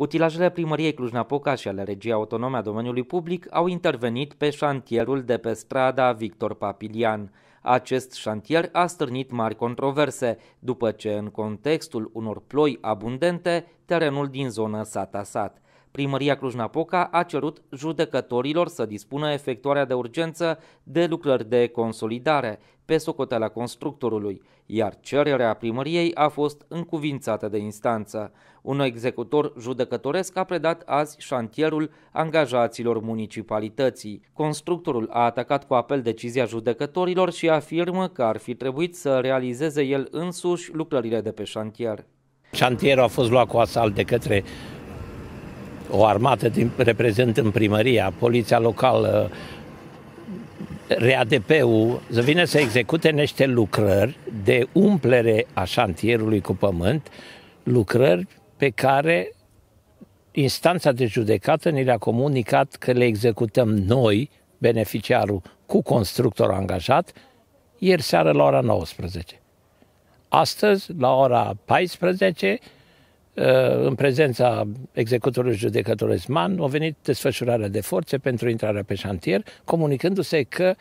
Utilajele primăriei Cluj-Napoca și ale regiei autonome a domeniului public au intervenit pe șantierul de pe strada Victor Papilian. Acest șantier a stârnit mari controverse, după ce în contextul unor ploi abundente, terenul din zonă s-a tasat. Primăria Cluj-Napoca a cerut judecătorilor să dispună efectuarea de urgență de lucrări de consolidare pe socoteala constructorului, iar cererea primăriei a fost încuvințată de instanță. Un executor judecătoresc a predat azi șantierul angajaților municipalității. Constructorul a atacat cu apel decizia judecătorilor și afirmă că ar fi trebuit să realizeze el însuși lucrările de pe șantier. Șantierul a fost luat cu asalt de către o armată din, în primăria, poliția locală, RADP-ul să vină să execute niște lucrări de umplere a șantierului cu pământ, lucrări pe care instanța de judecată ne le-a comunicat că le executăm noi, beneficiarul, cu constructorul angajat, ieri seară la ora 19. Astăzi, la ora 14, Uh, în prezența executorului judecător Zman, a venit desfășurarea de forțe pentru intrarea pe șantier, comunicându-se că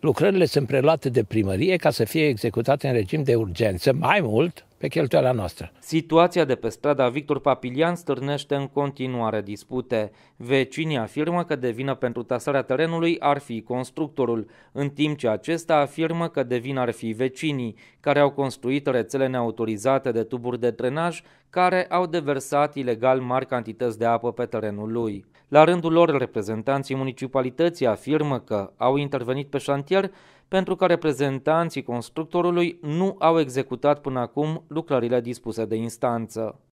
lucrările sunt preluate de primărie ca să fie executate în regim de urgență. Mai mult, pe cheltuiala noastră. Situația de pe strada Victor Papilian stârnește în continuare dispute. Vecinii afirmă că de vină pentru tasarea terenului ar fi constructorul, în timp ce acesta afirmă că de vină ar fi vecinii, care au construit rețele neautorizate de tuburi de drenaj care au deversat ilegal mari cantități de apă pe terenul lui. La rândul lor, reprezentanții municipalității afirmă că au intervenit pe șantier pentru că reprezentanții constructorului nu au executat până acum lucrările dispuse de instanță.